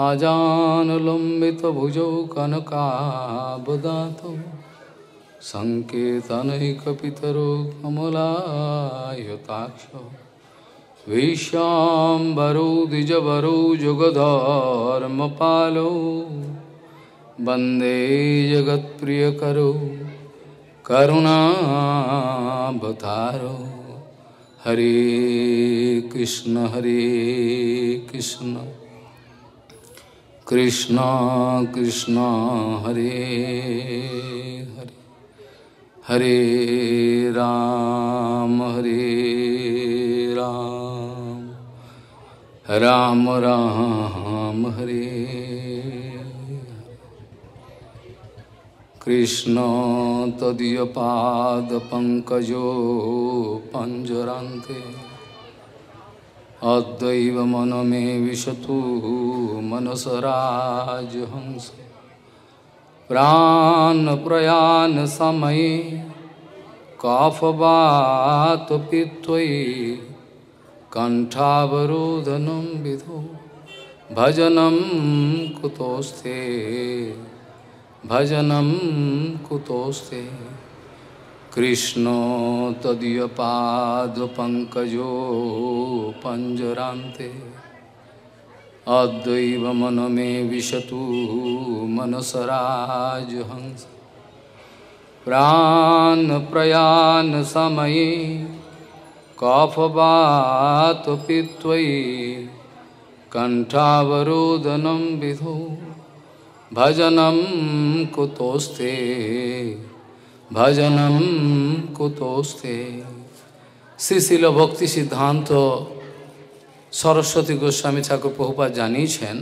आजानुलम्बितभुजौ कनकाबदातो सङ्केतनैकपितरो कमलायुताक्ष विश्वाम्बरो द्विजवरो जुगधर्मपालो वन्दे जगत्प्रियकरो करुणावतारो हरे कृष्ण हरे कृष्ण कृष्ण कृष्ण हरे हरे हरे राम हरे राम राम राम हरे कृष्ण पंकजो तदीयपादपङ्कजो पञ्जरन्ते अद्वैव मन मे विशतु मनसराजहंस प्राणप्रयाणसमये काफवात् पित्वयि कण्ठावरोधनं विधो भजनं कुतोस्ते भजनं कुतोस्ते कृष्ण तदीय पाद पंकजो पंजरांते अद्वैव मन मे विशतु हंस प्राण मनसराजहंस प्राणप्रयाणसमये कफवात् पित्वयि कंठावरोदनम विधो भजनम कुतोस्ते ভজনম কুতোস্তে শ্রীশিল ভক্তি সিদ্ধান্ত সরস্বতী গোস্বামী ঠাকুর প্রভুপাত জানিয়েছেন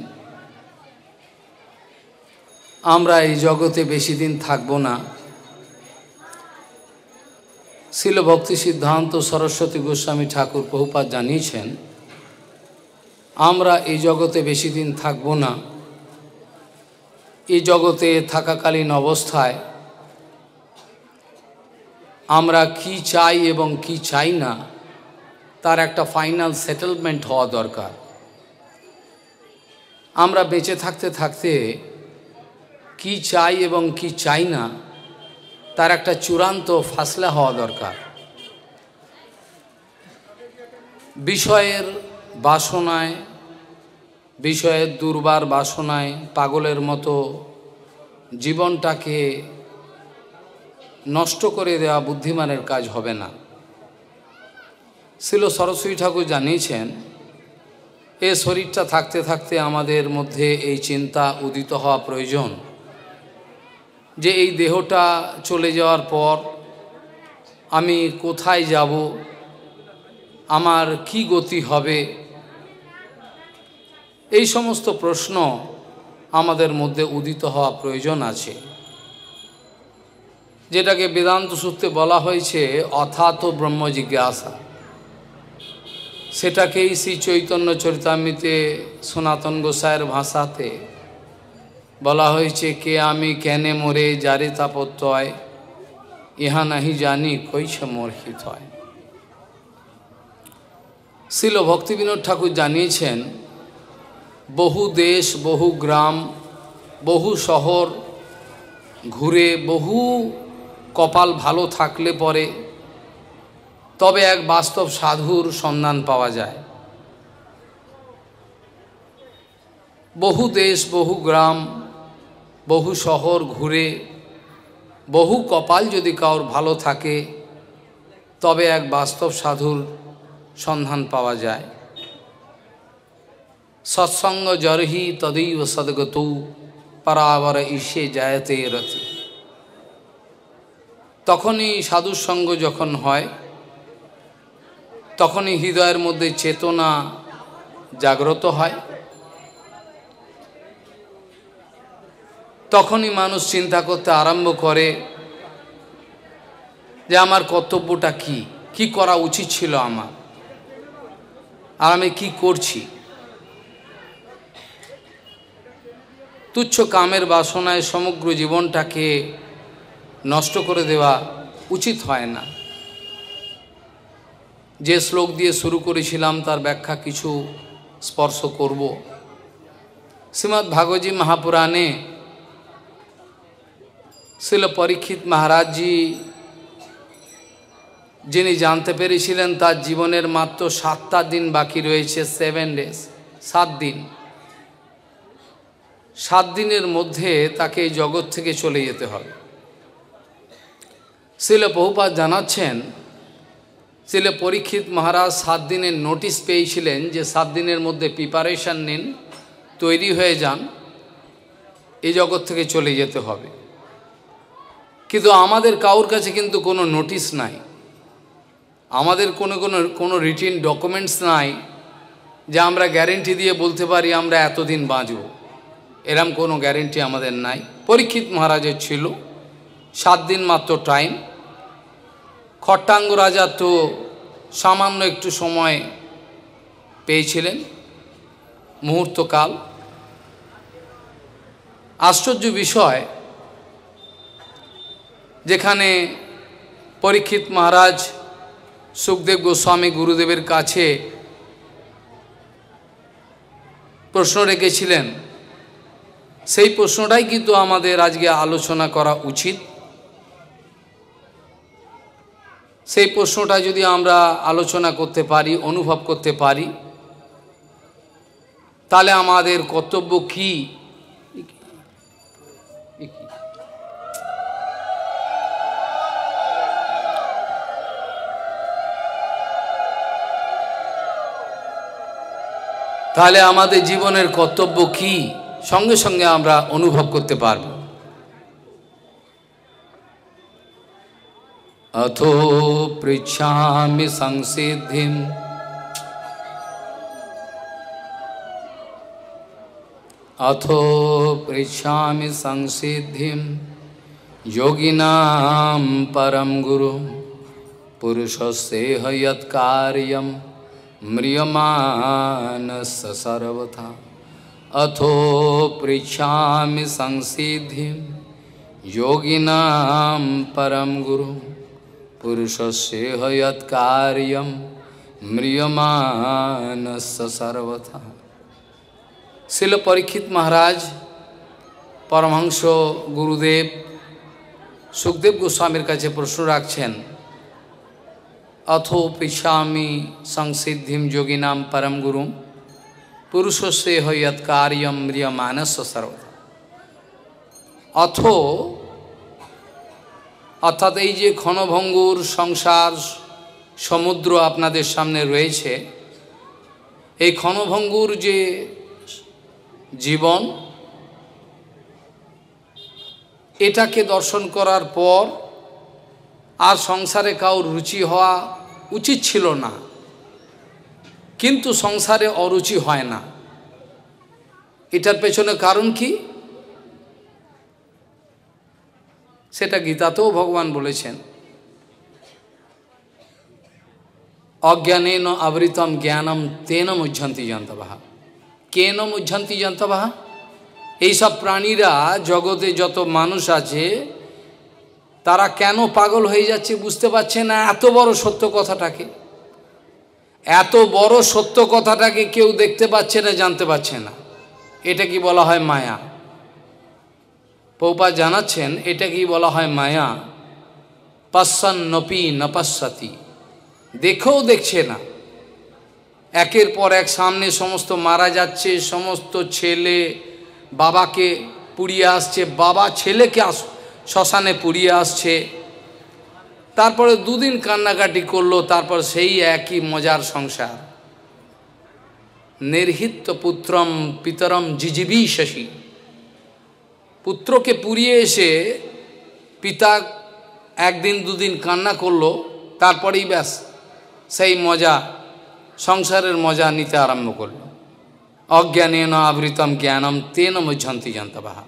আমরা এই জগতে বেশি দিন থাকব না শিল ভক্তি সিদ্ধান্ত সরস্বতী গোস্বামী ঠাকুর প্রভুপাত জানিয়েছেন আমরা এই জগতে বেশি দিন থাকব না এই জগতে থাকাকালীন অবস্থায় আমরা কি চাই এবং কি চাই না তার একটা ফাইনাল সেটেলমেন্ট হওয়া দরকার আমরা বেঁচে থাকতে থাকতে কি চাই এবং কি চাই না তার একটা চূড়ান্ত ফাসলা হওয়া দরকার বিষয়ের বাসনায় বিষয়ের দুর্বার বাসনায় পাগলের মতো জীবনটাকে নষ্ট করে দেওয়া বুদ্ধিমানের কাজ হবে না শিল সরস্বতী ঠাকুর জানিয়েছেন এ শরীরটা থাকতে থাকতে আমাদের মধ্যে এই চিন্তা উদিত হওয়া প্রয়োজন যে এই দেহটা চলে যাওয়ার পর আমি কোথায় যাব আমার কি গতি হবে এই সমস্ত প্রশ্ন আমাদের মধ্যে উদিত হওয়া প্রয়োজন আছে যেটাকে বেদান্ত সূত্রে বলা হয়েছে অথাত ব্রহ্ম জিজ্ঞাসা সেটাকেই শ্রী চৈতন্য চরিতামিতে সনাতন গোসাইয়ের ভাষাতে বলা হয়েছে কে আমি কেনে মোরে যারে তাপত্যয় ইহা নাহি জানি কৈছে মর্ষিত হয় শিল ভক্তিবিনোদ ঠাকুর জানিয়েছেন বহু দেশ বহু গ্রাম বহু শহর ঘুরে বহু কপাল ভালো থাকলে পরে তবে এক বাস্তব সাধুর সন্ধান পাওয়া যায় বহু দেশ বহু গ্রাম বহু শহর ঘুরে বহু কপাল যদি কারোর ভালো থাকে তবে এক বাস্তব সাধুর সন্ধান পাওয়া যায় সৎসঙ্গ জরহি তদৈব সদগতৌ পরাবর ঈশে জায়তে রথী তখনই সাধুর সঙ্গ যখন হয় তখনই হৃদয়ের মধ্যে চেতনা জাগ্রত হয় তখনই মানুষ চিন্তা করতে আরম্ভ করে যে আমার কর্তব্যটা কি কি করা উচিত ছিল আমার আর আমি কি করছি তুচ্ছ কামের বাসনায় সমগ্র জীবনটাকে নষ্ট করে দেওয়া উচিত হয় না যে শ্লোক দিয়ে শুরু করেছিলাম তার ব্যাখ্যা কিছু স্পর্শ করব শ্রীমদ্ ভাগবতী মহাপুরাণে শিল পরীক্ষিত মহারাজজি যিনি জানতে পেরেছিলেন তার জীবনের মাত্র সাতটা দিন বাকি রয়েছে সেভেন ডেজ সাত দিন সাত দিনের মধ্যে তাকে জগৎ থেকে চলে যেতে হবে শিল বহুপাত জানাচ্ছেন শিল পরীক্ষিত মহারাজ সাত দিনের নোটিশ পেয়েছিলেন যে সাত দিনের মধ্যে প্রিপারেশান নিন তৈরি হয়ে যান এই জগৎ থেকে চলে যেতে হবে কিন্তু আমাদের কাউর কাছে কিন্তু কোনো নোটিশ নাই আমাদের কোনো কোনো কোনো রিটিন ডকুমেন্টস নাই যে আমরা গ্যারেন্টি দিয়ে বলতে পারি আমরা এতদিন বাঁচব এরম কোনো গ্যারেন্টি আমাদের নাই পরীক্ষিত মহারাজের ছিল সাত দিন মাত্র টাইম খট্টাঙ্গ রাজা তো সামান্য একটু সময় পেয়েছিলেন মুহূর্তকাল আশ্চর্য বিষয় যেখানে পরীক্ষিত মহারাজ সুখদেব গোস্বামী গুরুদেবের কাছে প্রশ্ন রেখেছিলেন সেই প্রশ্নটাই কিন্তু আমাদের আজকে আলোচনা করা উচিত সেই প্রশ্নটা যদি আমরা আলোচনা করতে পারি অনুভব করতে পারি তাহলে আমাদের কর্তব্য কি তাহলে আমাদের জীবনের কর্তব্য কি সঙ্গে সঙ্গে আমরা অনুভব করতে পারবো अथो पृछा संसिधि अथो पृछा संसिधि योगिना परम गुरु से यत्कार्यम म्रियमान सर्वथा अथो पृछा संसिधि योगिना परम गुरु পুরুষস্যেহ ইয়ৎকার্যম ম্রিয়মানস্য সর্বথা শিল পরীক্ষিত মহারাজ পরমহংস গুরুদেব সুখদেব গোস্বামীর কাছে প্রশ্ন রাখছেন অথো পিছামি সংসিদ্ধিম যোগিনাম পরম গুরুম পুরুষস্যেহ ইয়ৎকার্যম ম্রিয়মানস্য সর্বথা অথ অর্থাৎ এই যে ক্ষণভঙ্গুর সংসার সমুদ্র আপনাদের সামনে রয়েছে এই ক্ষণভঙ্গুর যে জীবন এটাকে দর্শন করার পর আর সংসারে কাউর রুচি হওয়া উচিত ছিল না কিন্তু সংসারে অরুচি হয় না এটার পেছনে কারণ কি সেটা গীতাতেও ভগবান বলেছেন অজ্ঞানেন আবৃতম জ্ঞানম তেনম উজ্জন্তি যন্তবাহা কেনম উজ্জন্তি যন্তবাহা এইসব প্রাণীরা জগতে যত মানুষ আছে তারা কেন পাগল হয়ে যাচ্ছে বুঝতে পারছে না এত বড় সত্য কথাটাকে এত বড় সত্য কথাটাকে কেউ দেখতে পাচ্ছে না জানতে পারছে না এটা কি বলা হয় মায়া পৌপা জানাচ্ছেন এটা কি বলা হয় মায়া নপি নপাশ্যাতি দেখেও দেখছে না একের পর এক সামনে সমস্ত মারা যাচ্ছে সমস্ত ছেলে বাবাকে পুড়িয়ে আসছে বাবা ছেলেকে আস শ্মশানে পুড়িয়ে আসছে তারপরে দুদিন কান্নাকাটি করলো তারপর সেই একই মজার সংসার নির্হিত পুত্রম পিতরম জিজিবি শশী পুত্রকে পুড়িয়ে এসে পিতা একদিন দুদিন কান্না করলো তারপরেই ব্যাস সেই মজা সংসারের মজা নিতে আরম্ভ করল অজ্ঞানেন আবৃতম জ্ঞানম তেনম ঝন্তি জান্তবাহা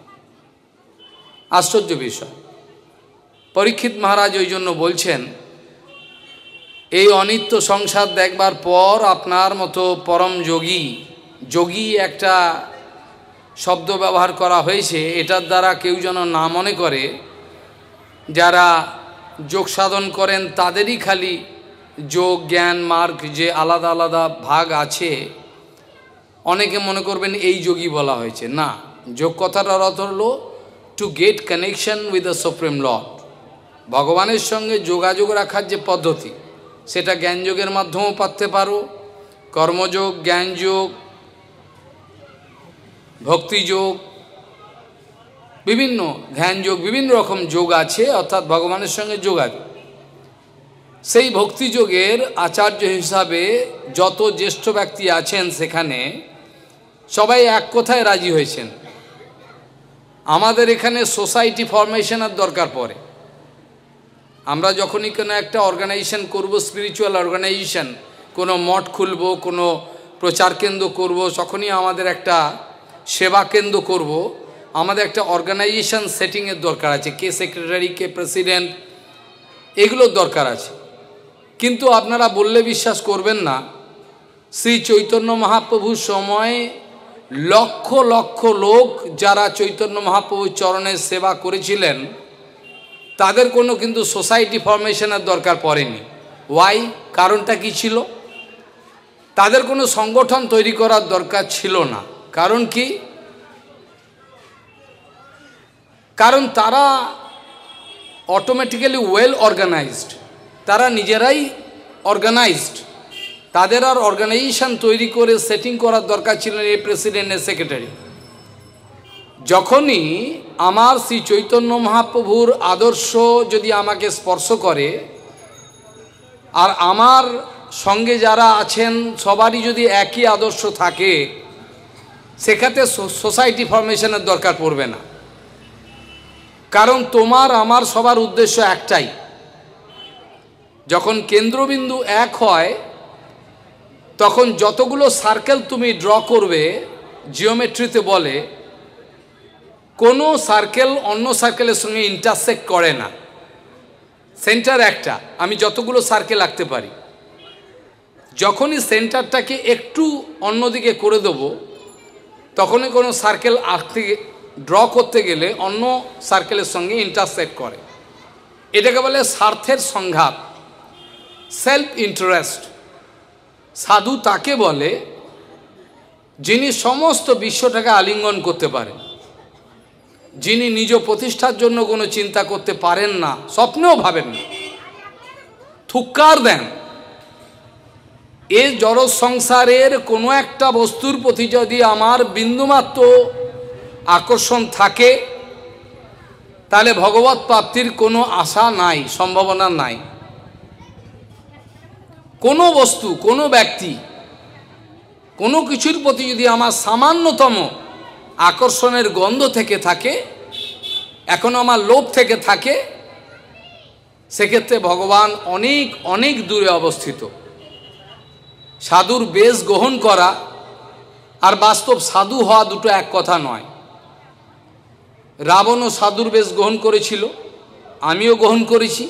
আশ্চর্য বিষয় পরীক্ষিত মহারাজ ওই জন্য বলছেন এই অনিত্য সংসার দেখবার পর আপনার মতো পরম যোগী যোগী একটা শব্দ ব্যবহার করা হয়েছে এটার দ্বারা কেউ যেন না মনে করে যারা যোগ সাধন করেন তাদেরই খালি যোগ জ্ঞান মার্গ যে আলাদা আলাদা ভাগ আছে অনেকে মনে করবেন এই যোগী বলা হয়েছে না যোগ কথাটার অর্থ হল to get connection with the supreme lord ভগবানের সঙ্গে যোগাযোগ রাখার যে পদ্ধতি সেটা জ্ঞানযোগের মাধ্যমেও পারতে পারো কর্মযোগ জ্ঞানযোগ ভক্তিযোগ বিভিন্ন ধ্যান যোগ বিভিন্ন রকম যোগ আছে অর্থাৎ ভগবানের সঙ্গে যোগাযোগ সেই ভক্তিযোগের আচার্য হিসাবে যত জ্যেষ্ঠ ব্যক্তি আছেন সেখানে সবাই এক কথায় রাজি হয়েছেন আমাদের এখানে সোসাইটি ফরমেশনের দরকার পড়ে আমরা যখনই কোনো একটা অর্গানাইজেশন করব স্পিরিচুয়াল অর্গানাইজেশন কোনো মঠ খুলব কোনো প্রচার কেন্দ্র করব তখনই আমাদের একটা সেবা কেন্দ্র করব আমাদের একটা অর্গানাইজেশন সেটিংয়ের দরকার আছে কে সেক্রেটারি কে প্রেসিডেন্ট এগুলোর দরকার আছে কিন্তু আপনারা বললে বিশ্বাস করবেন না শ্রী চৈতন্য মহাপ্রভুর সময়ে লক্ষ লক্ষ লোক যারা চৈতন্য মহাপ্রভুর চরণের সেবা করেছিলেন তাদের কোনো কিন্তু সোসাইটি ফর্মেশনের দরকার পড়েনি ওয়াই কারণটা কি ছিল তাদের কোনো সংগঠন তৈরি করার দরকার ছিল না কারণ কি কারণ তারা অটোমেটিক্যালি ওয়েল অর্গানাইজড তারা নিজেরাই অর্গানাইজড তাদের আর অর্গানাইজেশন তৈরি করে সেটিং করার দরকার ছিল এই প্রেসিডেন্টের সেক্রেটারি যখনই আমার শ্রী চৈতন্য মহাপ্রভুর আদর্শ যদি আমাকে স্পর্শ করে আর আমার সঙ্গে যারা আছেন সবারই যদি একই আদর্শ থাকে সেখাতে সোসাইটি ফর্মেশনের দরকার পড়বে না কারণ তোমার আমার সবার উদ্দেশ্য একটাই যখন কেন্দ্রবিন্দু এক হয় তখন যতগুলো সার্কেল তুমি ড্র করবে জিওমেট্রিতে বলে কোনো সার্কেল অন্য সার্কেলের সঙ্গে ইন্টারসেক্ট করে না সেন্টার একটা আমি যতগুলো সার্কেল আঁকতে পারি যখনই সেন্টারটাকে একটু অন্যদিকে করে দেবো তখনই কোনো সার্কেল আঁকতে ড্র করতে গেলে অন্য সার্কেলের সঙ্গে ইন্টারসেক্ট করে এটাকে বলে স্বার্থের সংঘাত সেলফ ইন্টারেস্ট সাধু তাকে বলে যিনি সমস্ত বিশ্বটাকে আলিঙ্গন করতে পারেন যিনি নিজ প্রতিষ্ঠার জন্য কোনো চিন্তা করতে পারেন না স্বপ্নেও ভাবেন না থুক্কার দেন এ জড় সংসারের কোনো একটা বস্তুর প্রতি যদি আমার বিন্দুমাত্র আকর্ষণ থাকে তাহলে ভগবত প্রাপ্তির কোনো আশা নাই সম্ভাবনা নাই কোনো বস্তু কোনো ব্যক্তি কোনো কিছুর প্রতি যদি আমার সামান্যতম আকর্ষণের গন্ধ থেকে থাকে এখন আমার লোভ থেকে থাকে সেক্ষেত্রে ভগবান অনেক অনেক দূরে অবস্থিত সাধুর বেশ গ্রহণ করা আর বাস্তব সাধু হওয়া দুটো এক কথা নয় রাবণও সাধুর বেশ গ্রহণ করেছিল আমিও গ্রহণ করেছি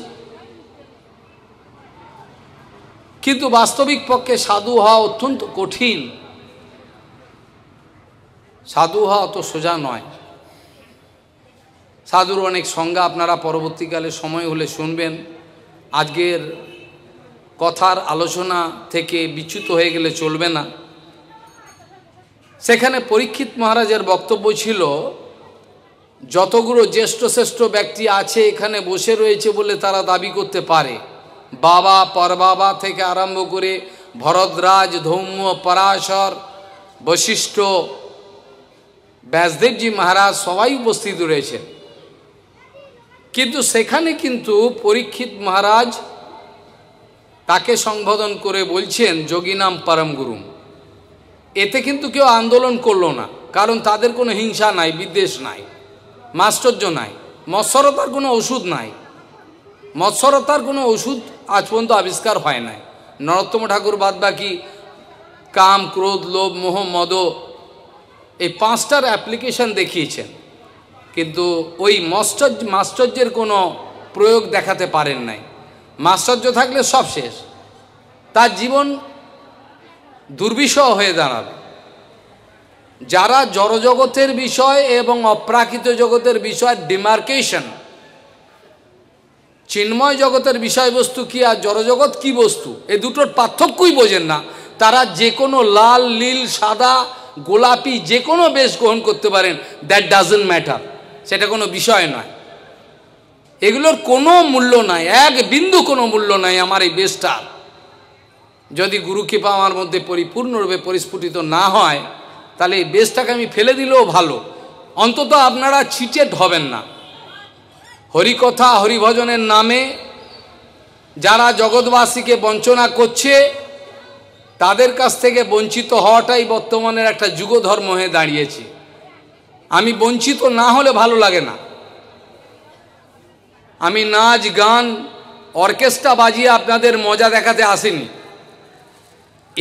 কিন্তু বাস্তবিক পক্ষে সাধু হওয়া অত্যন্ত কঠিন সাধু হওয়া অত সোজা নয় সাধুর অনেক সংজ্ঞা আপনারা পরবর্তীকালে সময় হলে শুনবেন আজকের কথার আলোচনা থেকে বিচ্যুত হয়ে গেলে চলবে না সেখানে পরীক্ষিত মহারাজের বক্তব্য ছিল যতগুলো জ্যেষ্ঠ শ্রেষ্ঠ ব্যক্তি আছে এখানে বসে রয়েছে বলে তারা দাবি করতে পারে বাবা পরবাবা থেকে আরম্ভ করে ভরদরাজ ধৌম্য পরাশর বশিষ্ঠ ব্যাসদেবজি মহারাজ সবাই উপস্থিত রয়েছেন কিন্তু সেখানে কিন্তু পরীক্ষিত মহারাজ তাকে সম্বোধন করে বলছেন নাম পরম গুরুম এতে কিন্তু কেউ আন্দোলন করলো না কারণ তাদের কোনো হিংসা নাই বিদ্বেষ নাই মাশ্চর্য নাই মৎসরতার কোনো ওষুধ নাই মৎসরতার কোনো ওষুধ আজ পর্যন্ত আবিষ্কার হয় নাই নরোত্তম ঠাকুর বাদ বাকি কাম ক্রোধ লোভ মোহ মদ এই পাঁচটার অ্যাপ্লিকেশন দেখিয়েছেন কিন্তু ওই মশ্চর্য মাশ্চর্যের কোনো প্রয়োগ দেখাতে পারেন নাই মাশ্চর্য থাকলে সব শেষ তার জীবন দুর্বিষহ হয়ে দাঁড়াবে যারা জড়জগতের বিষয় এবং অপ্রাকৃত জগতের বিষয় ডিমার্কেশন চিন্ময় জগতের বিষয়বস্তু কি আর জড়জগৎ কি বস্তু এ দুটোর পার্থক্যই বোঝেন না তারা যে কোনো লাল নীল সাদা গোলাপি যে কোনো বেশ গ্রহণ করতে পারেন দ্যাট ডাজেন্ট ম্যাটার সেটা কোনো বিষয় নয় এগুলোর কোনো মূল্য নাই এক বিন্দু কোনো মূল্য নাই আমার এই বেশটার যদি গুরু কৃপা আমার মধ্যে পরিপূর্ণরূপে পরিস্ফুটিত না হয় তাহলে এই বেশটাকে আমি ফেলে দিলেও ভালো অন্তত আপনারা ছিটে হবেন না হরিকথা হরিভজনের নামে যারা জগৎবাসীকে বঞ্চনা করছে তাদের কাছ থেকে বঞ্চিত হওয়াটাই বর্তমানের একটা যুগধর্ম হয়ে দাঁড়িয়েছে আমি বঞ্চিত না হলে ভালো লাগে না আমি নাচ গান অর্কেস্ট্রা বাজিয়ে আপনাদের মজা দেখাতে আসেনি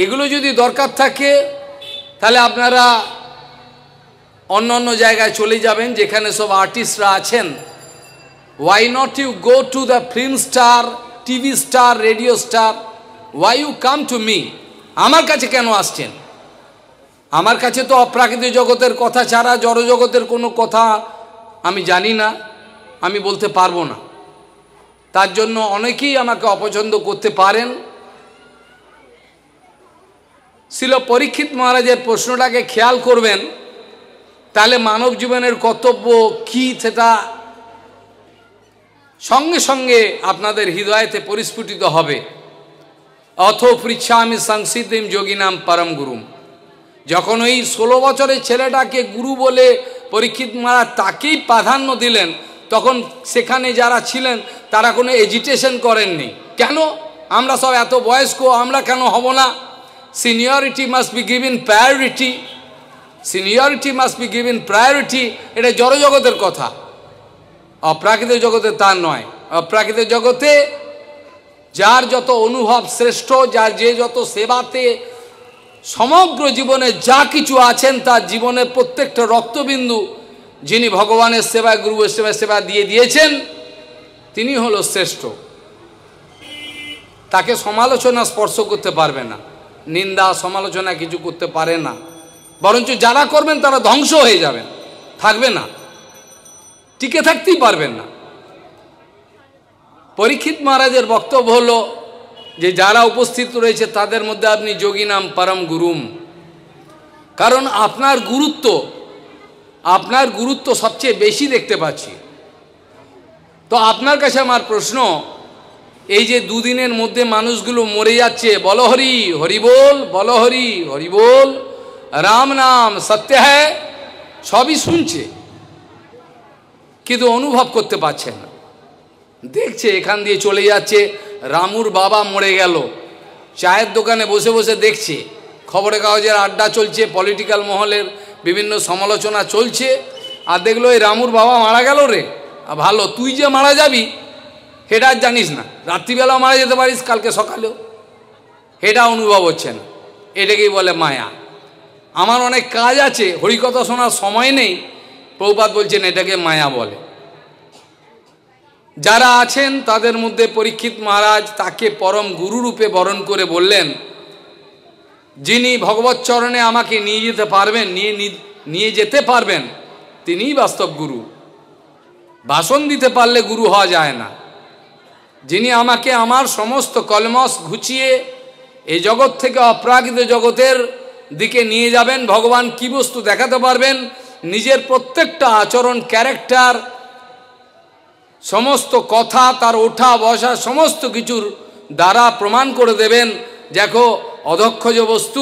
এগুলো যদি দরকার থাকে তাহলে আপনারা অন্য অন্য জায়গায় চলে যাবেন যেখানে সব আর্টিস্টরা আছেন why not you go to the film star TV star radio star why you come to me আমার কাছে কেন আসছেন আমার কাছে তো অপ্রাকৃতিক জগতের কথা ছাড়া জড়জগতের কোনো কথা আমি জানি না আমি বলতে পারবো না তার জন্য অনেকেই আমাকে অপছন্দ করতে পারেন ছিল পরীক্ষিত মহারাজের প্রশ্নটাকে খেয়াল করবেন তাহলে মানব জীবনের কর্তব্য কি সেটা সঙ্গে সঙ্গে আপনাদের হৃদয়তে পরিস্ফুটিত হবে অথ সংসিদ্ধিম যোগী যোগিনাম পরম গুরুম যখন ওই ষোলো বছরের ছেলেটাকে গুরু বলে পরীক্ষিত মহারাজ তাকেই প্রাধান্য দিলেন তখন সেখানে যারা ছিলেন তারা কোনো এজিটেশন করেননি কেন আমরা সব এত বয়স্ক আমরা কেন হব না seniority must be given priority seniority must be given priority এটা জড়জগতের কথা অপ্রাকৃত জগতে তা নয় অপ্রাকৃত জগতে যার যত অনুভব শ্রেষ্ঠ যার যে যত সেবাতে সমগ্র জীবনে যা কিছু আছেন তার জীবনের প্রত্যেকটা রক্তবিন্দু যিনি ভগবানের সেবায় গুরু সেবা সেবা দিয়ে দিয়েছেন তিনি হল শ্রেষ্ঠ তাকে সমালোচনা স্পর্শ করতে পারবে না নিন্দা সমালোচনা কিছু করতে পারে না বরঞ্চ যারা করবেন তারা ধ্বংস হয়ে যাবেন থাকবে না টিকে থাকতেই পারবেন না পরীক্ষিত মহারাজের বক্তব্য হলো যে যারা উপস্থিত রয়েছে তাদের মধ্যে আপনি যোগী নাম পরম গুরুম কারণ আপনার গুরুত্ব আপনার গুরুত্ব সবচেয়ে বেশি দেখতে পাচ্ছি তো আপনার কাছে আমার প্রশ্ন এই যে দুদিনের মধ্যে মানুষগুলো মরে যাচ্ছে বল হরি হরিবোল বল হরি হরিবোল রাম নাম সত্য হ্যায় সবই শুনছে কিন্তু অনুভব করতে পারছে না দেখছে এখান দিয়ে চলে যাচ্ছে রামুর বাবা মরে গেল চায়ের দোকানে বসে বসে দেখছে খবরের কাগজের আড্ডা চলছে পলিটিক্যাল মহলের বিভিন্ন সমালোচনা চলছে আর দেখলো এই রামুর বাবা মারা গেল রে ভালো তুই যে মারা যাবি সেটা আর জানিস না রাত্রিবেলাও মারা যেতে পারিস কালকে সকালেও এটা অনুভব হচ্ছে না এটাকেই বলে মায়া আমার অনেক কাজ আছে হরিকথা শোনার সময় নেই প্রভুপাত বলছেন এটাকে মায়া বলে যারা আছেন তাদের মধ্যে পরীক্ষিত মহারাজ তাকে পরম গুরুরূপে বরণ করে বললেন যিনি ভগবত চরণে আমাকে নিয়ে যেতে পারবেন নিয়ে নিয়ে যেতে পারবেন তিনিই বাস্তব গুরু ভাষণ দিতে পারলে গুরু হওয়া যায় না যিনি আমাকে আমার সমস্ত কলমস ঘুচিয়ে এই জগৎ থেকে অপ্রাকৃত জগতের দিকে নিয়ে যাবেন ভগবান কি বস্তু দেখাতে পারবেন নিজের প্রত্যেকটা আচরণ ক্যারেক্টার সমস্ত কথা তার ওঠা বসা সমস্ত কিছুর দ্বারা প্রমাণ করে দেবেন দেখো অদক্ষ যে বস্তু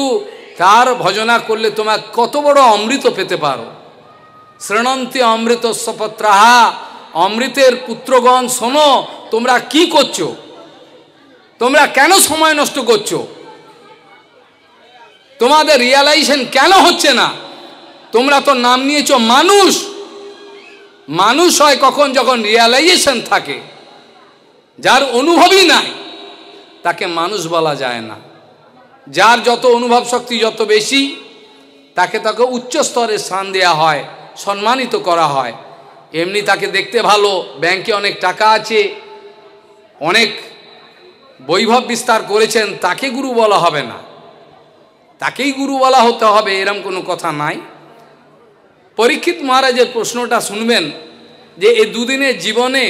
তার ভজনা করলে তোমার কত বড় অমৃত পেতে পারো শ্রেণন্তী অমৃত সপত্রাহা অমৃতের পুত্রগণ শোনো তোমরা কি করছো তোমরা কেন সময় নষ্ট করছো তোমাদের রিয়ালাইজেশন কেন হচ্ছে না তোমরা তো নাম নিয়েছ মানুষ মানুষ হয় কখন যখন রিয়ালাইজেশন থাকে যার অনুভবই নাই তাকে মানুষ বলা যায় না যার যত অনুভব শক্তি যত বেশি তাকে তাকে উচ্চ স্তরে স্থান দেওয়া হয় সম্মানিত করা হয় এমনি তাকে দেখতে ভালো ব্যাংকে অনেক টাকা আছে অনেক বৈভব বিস্তার করেছেন তাকে গুরু বলা হবে না তাকেই গুরু বলা হতে হবে এরম কোনো কথা নাই পরীক্ষিত মহারাজের প্রশ্নটা শুনবেন যে এই দুদিনের জীবনে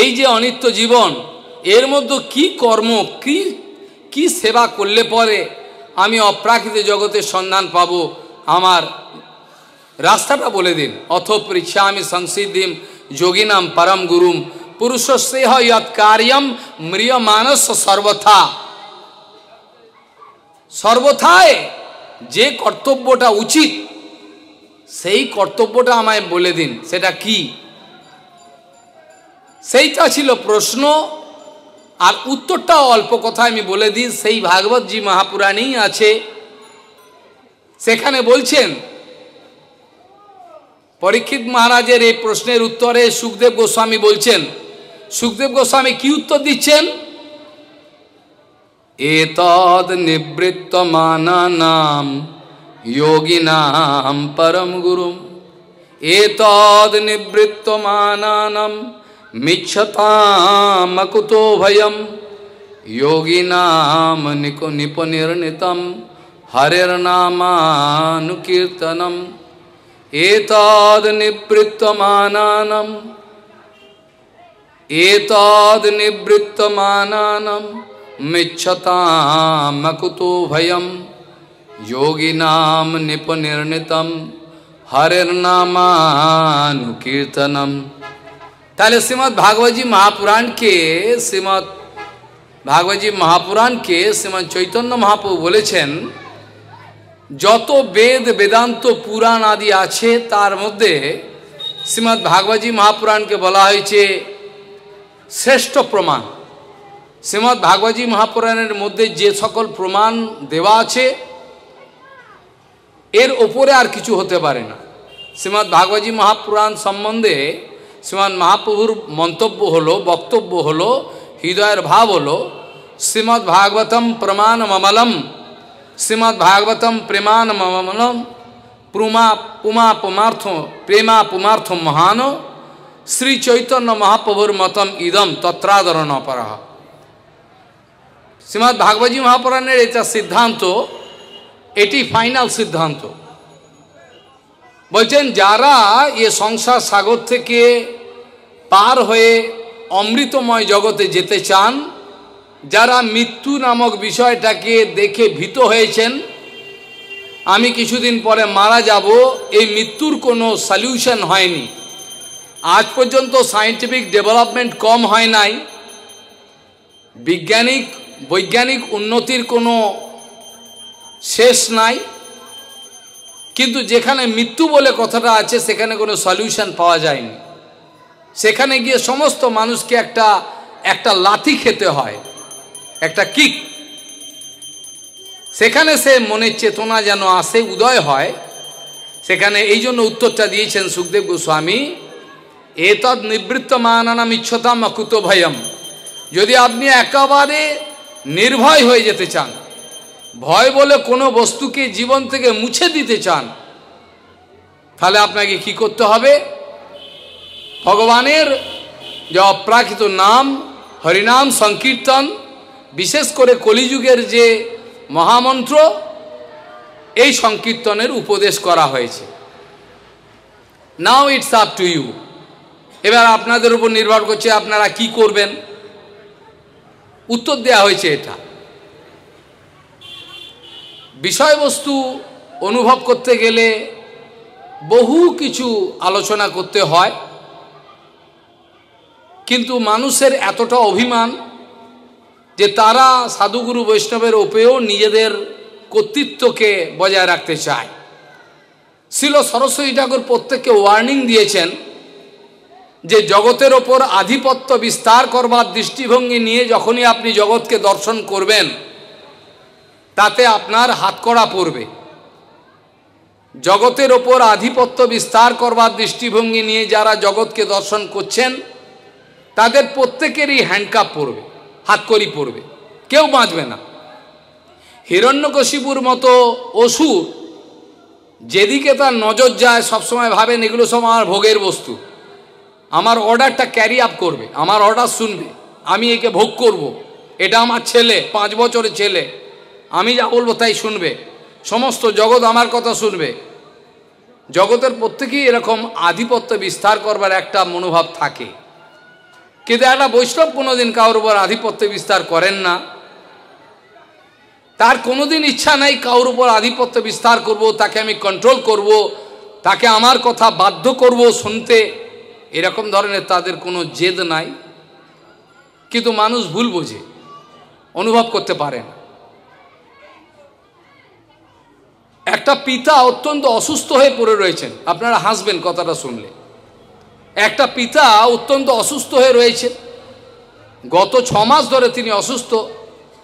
এই যে অনিত্য জীবন এর মধ্যে কি কর্ম কি কি সেবা করলে পরে আমি অপ্রাকৃত জগতের সন্ধান পাব আমার রাস্তাটা বলে দিন অথ পরীক্ষা আমি সংসিদ্ধিম যোগিনাম পরম গুরুম পুরুষ স্নেহ ইয়ৎ কার্যম মৃয় মানস সর্বথা সর্বথায় যে কর্তব্যটা উচিত সেই কর্তব্যটা আমায় বলে দিন সেটা কি সেইটা ছিল প্রশ্ন আর উত্তরটা অল্প কথা আমি বলে দিই সেই ভাগবতজি মহাপুরাণেই আছে সেখানে বলছেন পরীক্ষিত মহারাজের এই প্রশ্নের উত্তরে সুখদেব গোস্বামী বলছেন সুখদেব গোস্বামী কি উত্তর দিচ্ছেন এতদ নিবৃত্ত মানা নাম যোগী নাম পরম গুরুম এতদ নিবৃত্ত মানা নাম মিচ্ছতামকুতো ভয়ম যোগিনাম নিপনির্ণিতম হরের নামানুকীর্তনম এতদ নিবৃত্তমানানম এতদ নিবৃত্তমানানম মিচ্ছতামকুতো ভয়ম যোগিনাম নিপনির্ণিতম হরের নামানুকীর্তনম তাহলে শ্রীমদ ভাগবতী মহাপুরাণকে শ্রীমৎ ভাগবতী মহাপুরাণকে শ্রীমদ চৈতন্য মহাপ্রভু বলেছেন যত বেদ বেদান্ত পুরাণ আদি আছে তার মধ্যে শ্রীমদ ভাগবতী মহাপুরাণকে বলা হয়েছে শ্রেষ্ঠ প্রমাণ শ্রীমদ ভাগবতী মহাপুরাণের মধ্যে যে সকল প্রমাণ দেওয়া আছে এর ওপরে আর কিছু হতে পারে না শ্রীমদ ভাগবতী মহাপুরাণ সম্বন্ধে শ্রীমান মহাপ্রভুর মন্তব্য হলো বক্তব্য হলো হৃদয়ের ভাব হলো শ্রীমদ্ ভাগবতম প্রমাণ মমলম শ্রীমদ্ ভাগবতম প্রেমান মমলম পুমা পুমা পুমার্থ প্রেমা পুমার্থ মহান শ্রী চৈতন্য মহাপ্রভুর মতম ইদম তত্রাদরণ অপরাহ শ্রীমদ্ ভাগবতী মহাপুরাণের এটা সিদ্ধান্ত এটি ফাইনাল সিদ্ধান্ত বলছেন যারা এ সংসার সাগর থেকে পার হয়ে অমৃতময় জগতে যেতে চান যারা মৃত্যু নামক বিষয়টাকে দেখে ভীত হয়েছেন আমি কিছুদিন পরে মারা যাব এই মৃত্যুর কোনো সলিউশন হয়নি আজ পর্যন্ত সায়েন্টিফিক ডেভেলপমেন্ট কম হয় নাই বিজ্ঞানিক বৈজ্ঞানিক উন্নতির কোনো শেষ নাই কিন্তু যেখানে মৃত্যু বলে কথাটা আছে সেখানে কোনো সলিউশন পাওয়া যায়নি সেখানে গিয়ে সমস্ত মানুষকে একটা একটা লাথি খেতে হয় একটা কিক সেখানে সে মনের চেতনা যেন আসে উদয় হয় সেখানে এই জন্য উত্তরটা দিয়েছেন সুখদেব গোস্বামী এতদ নিবৃত্ত মানানাম ইচ্ছতাম অকুত ভয়ম যদি আপনি একেবারে নির্ভয় হয়ে যেতে চান ভয় বলে কোনো বস্তুকে জীবন থেকে মুছে দিতে চান তাহলে আপনাকে কি করতে হবে ভগবানের যে অপ্রাকৃত নাম হরিনাম সংকীর্তন বিশেষ করে কলিযুগের যে মহামন্ত্র এই সংকীর্তনের উপদেশ করা হয়েছে now it's up to you এবার আপনাদের উপর নির্ভর করছে আপনারা কি করবেন উত্তর দেয়া হয়েছে এটা বিষয়বস্তু অনুভব করতে গেলে বহু কিছু আলোচনা করতে হয় কিন্তু মানুষের এতটা অভিমান যে তারা সাধুগুরু বৈষ্ণবের ওপেও নিজেদের কর্তৃত্বকে বজায় রাখতে চায় শিল সরস্বতী ঠাকুর প্রত্যেককে ওয়ার্নিং দিয়েছেন যে জগতের ওপর আধিপত্য বিস্তার করবার দৃষ্টিভঙ্গি নিয়ে যখনই আপনি জগৎকে দর্শন করবেন তাতে আপনার হাতকড়া পড়বে জগতের ওপর আধিপত্য বিস্তার করবার দৃষ্টিভঙ্গি নিয়ে যারা জগৎকে দর্শন করছেন তাদের প্রত্যেকেরই হ্যান্ডকাপ পড়বে হাতকড়ি পড়বে কেউ বাঁচবে না হিরণ্যকশিপুর মতো অসুর যেদিকে তার নজর যায় সবসময় ভাবেন এগুলো সব আমার ভোগের বস্তু আমার অর্ডারটা ক্যারি আপ করবে আমার অর্ডার শুনবে আমি একে ভোগ করব। এটা আমার ছেলে পাঁচ বছরের ছেলে আমি যা বলবো তাই শুনবে সমস্ত জগৎ আমার কথা শুনবে জগতের প্রত্যেকেই এরকম আধিপত্য বিস্তার করবার একটা মনোভাব থাকে কিন্তু একটা বৈষ্ণব কোনোদিন কারোর উপর আধিপত্য বিস্তার করেন না তার কোনোদিন ইচ্ছা নাই কারোর উপর আধিপত্য বিস্তার করব তাকে আমি কন্ট্রোল করব তাকে আমার কথা বাধ্য করব শুনতে এরকম ধরনের তাদের কোনো জেদ নাই কিন্তু মানুষ ভুল বোঝে অনুভব করতে পারে না একটা পিতা অত্যন্ত অসুস্থ হয়ে পড়ে রয়েছেন আপনারা হাসবেন কথাটা শুনলে একটা পিতা অত্যন্ত অসুস্থ হয়ে রয়েছেন গত ছ মাস ধরে তিনি অসুস্থ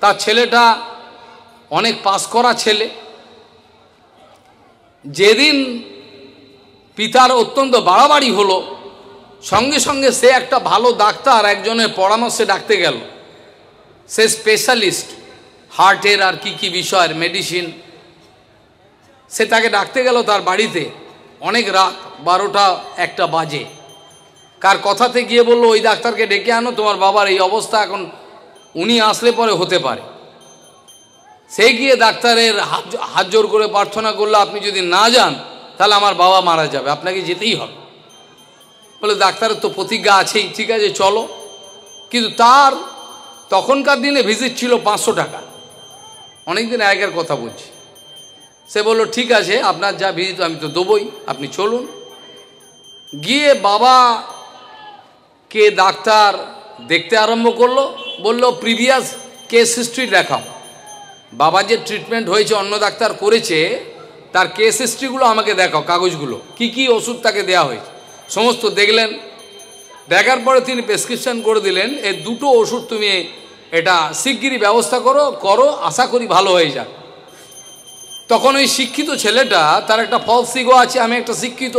তার ছেলেটা অনেক পাস করা ছেলে যেদিন পিতার অত্যন্ত বাড়াবাড়ি হলো সঙ্গে সঙ্গে সে একটা ভালো ডাক্তার একজনের পরামর্শে ডাকতে গেল সে স্পেশালিস্ট হার্টের আর কি কি বিষয়ের মেডিসিন সে তাকে ডাকতে গেল তার বাড়িতে অনেক রাত বারোটা একটা বাজে কার কথাতে গিয়ে বললো ওই ডাক্তারকে ডেকে আনো তোমার বাবার এই অবস্থা এখন উনি আসলে পরে হতে পারে সে গিয়ে ডাক্তারের হাত জোর করে প্রার্থনা করলো আপনি যদি না যান তাহলে আমার বাবা মারা যাবে আপনাকে যেতেই হবে বলে ডাক্তারের তো প্রতিজ্ঞা আছেই ঠিক আছে চলো কিন্তু তার তখনকার দিনে ভিজিট ছিল পাঁচশো টাকা অনেক দিন আগের কথা বলছি সে বলল ঠিক আছে আপনার যা ভিজিত আমি তো দেবই আপনি চলুন গিয়ে বাবা কে ডাক্তার দেখতে আরম্ভ করলো বলল প্রিভিয়াস কেস হিস্ট্রি দেখাও বাবা যে ট্রিটমেন্ট হয়েছে অন্য ডাক্তার করেছে তার কেস হিস্ট্রিগুলো আমাকে দেখাও কাগজগুলো কি কি ওষুধ তাকে দেওয়া হয়েছে সমস্ত দেখলেন দেখার পরে তিনি প্রেসক্রিপশন করে দিলেন এ দুটো ওষুধ তুমি এটা শিগগিরি ব্যবস্থা করো করো আশা করি ভালো হয়ে যাক তখন ওই শিক্ষিত ছেলেটা তার একটা ফলসিগো আছে আমি একটা শিক্ষিত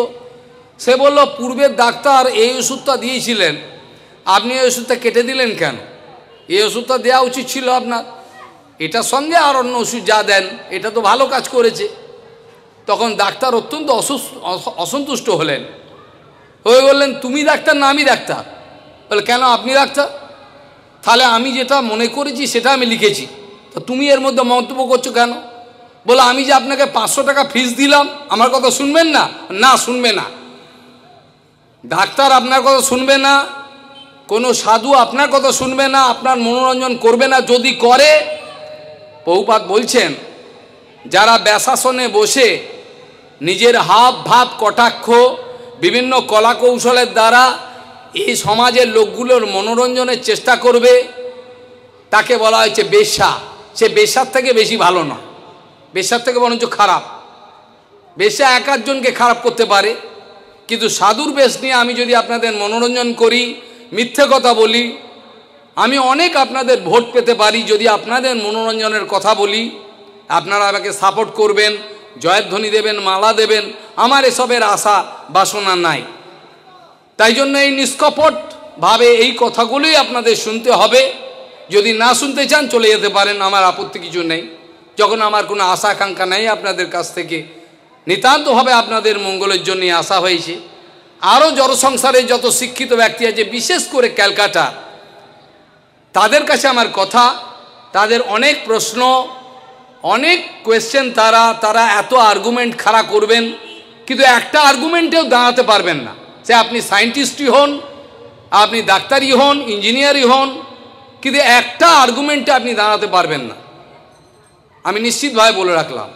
সে বলল পূর্বের ডাক্তার এই ওষুধটা দিয়েছিলেন আপনি এই ওষুধটা কেটে দিলেন কেন এই ওষুধটা দেওয়া উচিত ছিল আপনার এটা সঙ্গে আর অন্য ওষুধ যা দেন এটা তো ভালো কাজ করেছে তখন ডাক্তার অত্যন্ত অসন্তুষ্ট হলেন হয়ে বললেন তুমি ডাক্তার না আমি ডাক্তার বলে কেন আপনি ডাক্তার তাহলে আমি যেটা মনে করেছি সেটা আমি লিখেছি তা তুমি এর মধ্যে মন্তব্য করছো কেন বলে আমি যে আপনাকে পাঁচশো টাকা ফিস দিলাম আমার কথা শুনবেন না না শুনবে না ডাক্তার আপনার কথা শুনবে না কোনো সাধু আপনার কথা শুনবে না আপনার মনোরঞ্জন করবে না যদি করে বহুপাত বলছেন যারা ব্যাসাসনে বসে নিজের হাব ভাব কটাক্ষ বিভিন্ন কলা কৌশলের দ্বারা এই সমাজের লোকগুলোর মনোরঞ্জনের চেষ্টা করবে তাকে বলা হয়েছে বেশ্যা সে বেশার থেকে বেশি ভালো না বেশার থেকে বরঞ্চ খারাপ বেশা এক আধজনকে খারাপ করতে পারে কিন্তু সাধুর বেশ নিয়ে আমি যদি আপনাদের মনোরঞ্জন করি মিথ্যে কথা বলি আমি অনেক আপনাদের ভোট পেতে পারি যদি আপনাদের মনোরঞ্জনের কথা বলি আপনারা আমাকে সাপোর্ট করবেন জয়ধ্বনি দেবেন মালা দেবেন আমার এসবের আশা বাসনা নাই তাই জন্য এই ভাবে এই কথাগুলোই আপনাদের শুনতে হবে যদি না শুনতে চান চলে যেতে পারেন আমার আপত্তি কিছু নেই যখন আমার কোনো আশা আকাঙ্ক্ষা নেই আপনাদের কাছ থেকে নিতান্তভাবে আপনাদের মঙ্গলের জন্য আশা হয়েছে আরও জনসংসারে যত শিক্ষিত ব্যক্তি আছে বিশেষ করে ক্যালকাটা তাদের কাছে আমার কথা তাদের অনেক প্রশ্ন অনেক কোয়েশ্চেন তারা তারা এত আর্গুমেন্ট খাড়া করবেন কিন্তু একটা আর্গুমেন্টেও দাঁড়াতে পারবেন না সে আপনি সায়েন্টিস্টই হন আপনি ডাক্তারই হন ইঞ্জিনিয়ারই হন কিন্তু একটা আর্গুমেন্টে আপনি দাঁড়াতে পারবেন না আমি নিশ্চিতভাবে বলে রাখলাম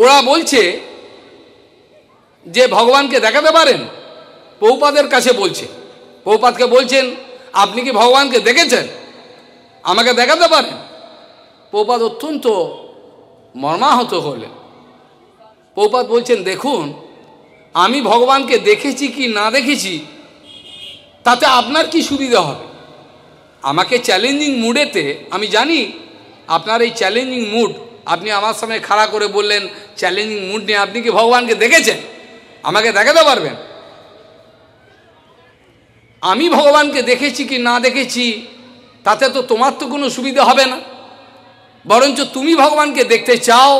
ওরা বলছে যে ভগবানকে দেখাতে পারেন পৌপাদের কাছে বলছে পৌপাদকে বলছেন আপনি কি ভগবানকে দেখেছেন আমাকে দেখাতে পারেন পৌপাত অত্যন্ত মর্মাহত হলেন পৌপাত বলছেন দেখুন আমি ভগবানকে দেখেছি কি না দেখেছি তাতে আপনার কি সুবিধা হবে আমাকে চ্যালেঞ্জিং মুডেতে আমি জানি আপনার এই চ্যালেঞ্জিং মুড আপনি আমার সামনে খাড়া করে বললেন চ্যালেঞ্জিং মুড নিয়ে আপনি কি ভগবানকে দেখেছেন আমাকে দেখাতে পারবেন আমি ভগবানকে দেখেছি কি না দেখেছি তাতে তো তোমার তো কোনো সুবিধা হবে না বরঞ্চ তুমি ভগবানকে দেখতে চাও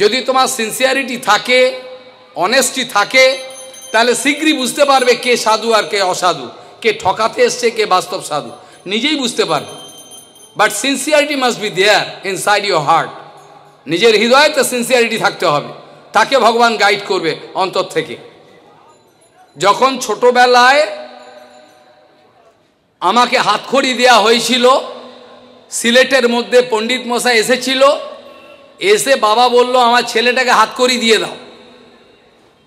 যদি তোমার সিনসিয়ারিটি থাকে অনেস্টি থাকে তাহলে শীঘ্রই বুঝতে পারবে কে সাধু আর কে অসাধু কে ঠকাতে এসছে কে বাস্তব সাধু নিজেই বুঝতে পারবে but sincerity must be there inside your heart নিজের তো সিনসিয়ারিটি থাকতে হবে তাকে ভগবান গাইড করবে অন্তর থেকে যখন ছোটবেলায় আমাকে হাতখড়ি দেয়া হয়েছিল সিলেটের মধ্যে পণ্ডিত মশাই এসেছিল এসে বাবা বলল আমার ছেলেটাকে হাতখড়ি দিয়ে দাও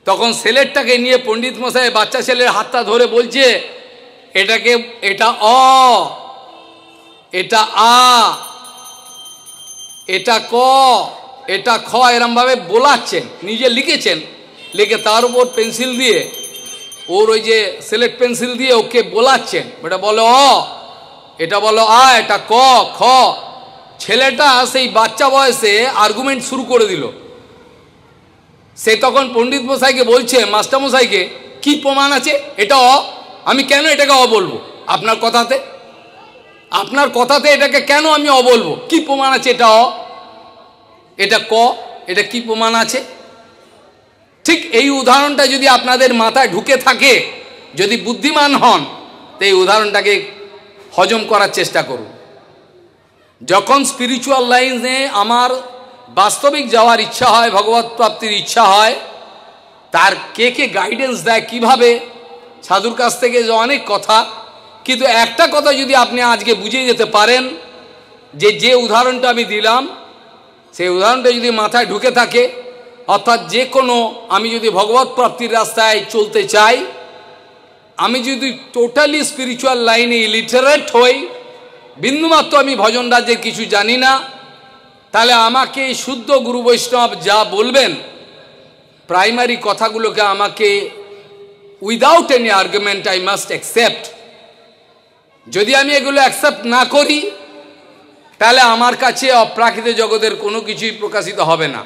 তখন সিলেটটাকে নিয়ে পণ্ডিত মশাই বাচ্চা ছেলের হাতটা ধরে বলছে এটাকে এটা অ এটা আ এটা ক এটা খ এরমভাবে বোলাচ্ছেন নিজে লিখেছেন লিখে তার উপর পেন্সিল দিয়ে ওর ওই যে সিলেট পেন্সিল দিয়ে ওকে বোলাচ্ছেন ওটা বলো অ এটা বলো আ এটা ক খ ছেলেটা সেই বাচ্চা বয়সে আর্গুমেন্ট শুরু করে দিল সে তখন পণ্ডিত মশাইকে বলছে মাস্টারমশাইকে কি প্রমাণ আছে এটা অ আমি কেন এটাকে অ বলবো আপনার কথাতে আপনার কথাতে এটাকে কেন আমি অ কি প্রমাণ আছে এটা অ এটা ক এটা কি প্রমাণ আছে ঠিক এই উদাহরণটা যদি আপনাদের মাথায় ঢুকে থাকে যদি বুদ্ধিমান হন তো এই উদাহরণটাকে হজম করার চেষ্টা করুন যখন স্পিরিচুয়াল লাইনে আমার বাস্তবিক যাওয়ার ইচ্ছা হয় ভগবত প্রাপ্তির ইচ্ছা হয় তার কে কে গাইডেন্স দেয় কিভাবে সাধুর কাছ থেকে যে অনেক কথা কিন্তু একটা কথা যদি আপনি আজকে বুঝে যেতে পারেন যে যে উদাহরণটা আমি দিলাম সেই উদাহরণটা যদি মাথায় ঢুকে থাকে অর্থাৎ যে কোনো আমি যদি ভগবত প্রাপ্তির রাস্তায় চলতে চাই আমি যদি টোটালি স্পিরিচুয়াল লাইনে ইলিটারেট হই বিন্দুমাত্র আমি ভজন রাজ্যের কিছু জানি না তাহলে আমাকে শুদ্ধ গুরু বৈষ্ণব যা বলবেন প্রাইমারি কথাগুলোকে আমাকে without any argument I must accept যদি আমি এগুলো অ্যাকসেপ্ট না করি তাহলে আমার কাছে অপ্রাকৃত জগতের কোনো কিছুই প্রকাশিত হবে না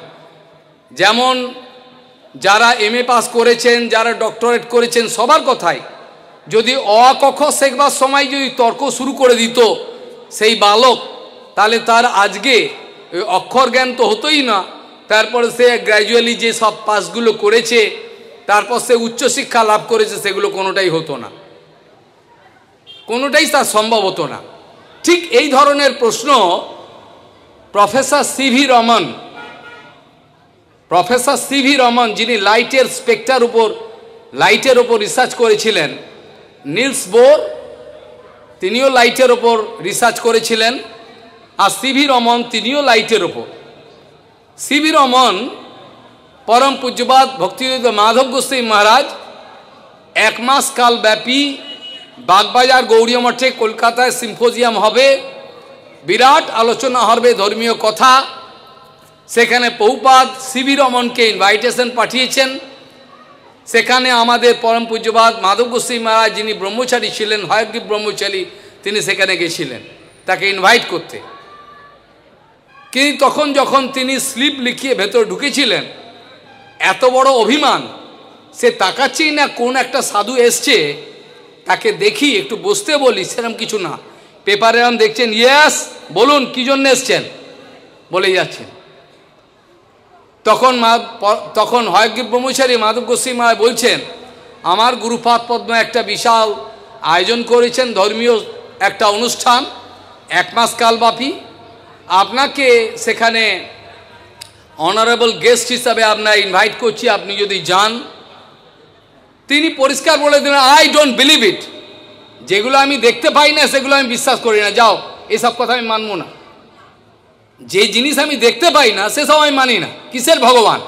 যেমন যারা এম এ পাস করেছেন যারা ডক্টরেট করেছেন সবার কথাই যদি অকক্ষ শেখবার সময় যদি তর্ক শুরু করে দিত সেই বালক তাহলে তার আজকে অক্ষর জ্ঞান তো হতোই না তারপরে সে গ্র্যাজুয়ালি যে সব পাসগুলো করেছে তারপর সে উচ্চশিক্ষা লাভ করেছে সেগুলো কোনোটাই হতো না কোনোটাই তার সম্ভব হতো না ঠিক এই ধরনের প্রশ্ন professor C V Raman professor C V Raman যিনি লাইটের স্পেক্টার উপর লাইটের উপর রিসার্চ করেছিলেন নিলস বোর তিনিও লাইটের ওপর রিসার্চ করেছিলেন আর সিভি রমন তিনিও লাইটের ওপর সিভি রমন পরম পূজ্যবাদ ভক্তিযুদ্ধ মাধব গোস্বাই মহারাজ এক মাস কাল ব্যাপী বাগবাজার গৌরী মঠে কলকাতায় সিম্পোজিয়াম হবে বিরাট আলোচনা হবে ধর্মীয় কথা সেখানে পৌপাদ সিবি রমনকে ইনভাইটেশন পাঠিয়েছেন সেখানে আমাদের পরম পূজ্যবাদ মাধব গোস্বী মহারাজ যিনি ব্রহ্মচারী ছিলেন হয়গ্রীব ব্রহ্মচারী তিনি সেখানে গেছিলেন তাকে ইনভাইট করতে কিন্তু তখন যখন তিনি স্লিপ লিখিয়ে ভেতর ঢুকেছিলেন এত বড় অভিমান সে তাকাচ্ছেই না কোন একটা সাধু এসছে তাকে দেখি একটু বসতে বলি সেরম কিছু না পেপারে আম দেখছেন ইয়াস বলুন কী জন্য এসছেন বলেই যাচ্ছেন তখন মা তখন হয়গ্রীব ব্রহ্মচারী মাধব গোস্বীমায় বলছেন আমার গুরুপাদ পদ্ম একটা বিশাল আয়োজন করেছেন ধর্মীয় একটা অনুষ্ঠান এক মাস কালব্যাপী আপনাকে সেখানে অনারেবল গেস্ট হিসাবে আপনার ইনভাইট করছি আপনি যদি যান তিনি পরিষ্কার বলে দিলেন আই ডোন্ট বিলিভ ইট যেগুলো আমি দেখতে পাই না সেগুলো আমি বিশ্বাস করি না যাও এসব কথা আমি মানব না যে জিনিস আমি দেখতে পাই না সেসব আমি মানি না কিসের ভগবান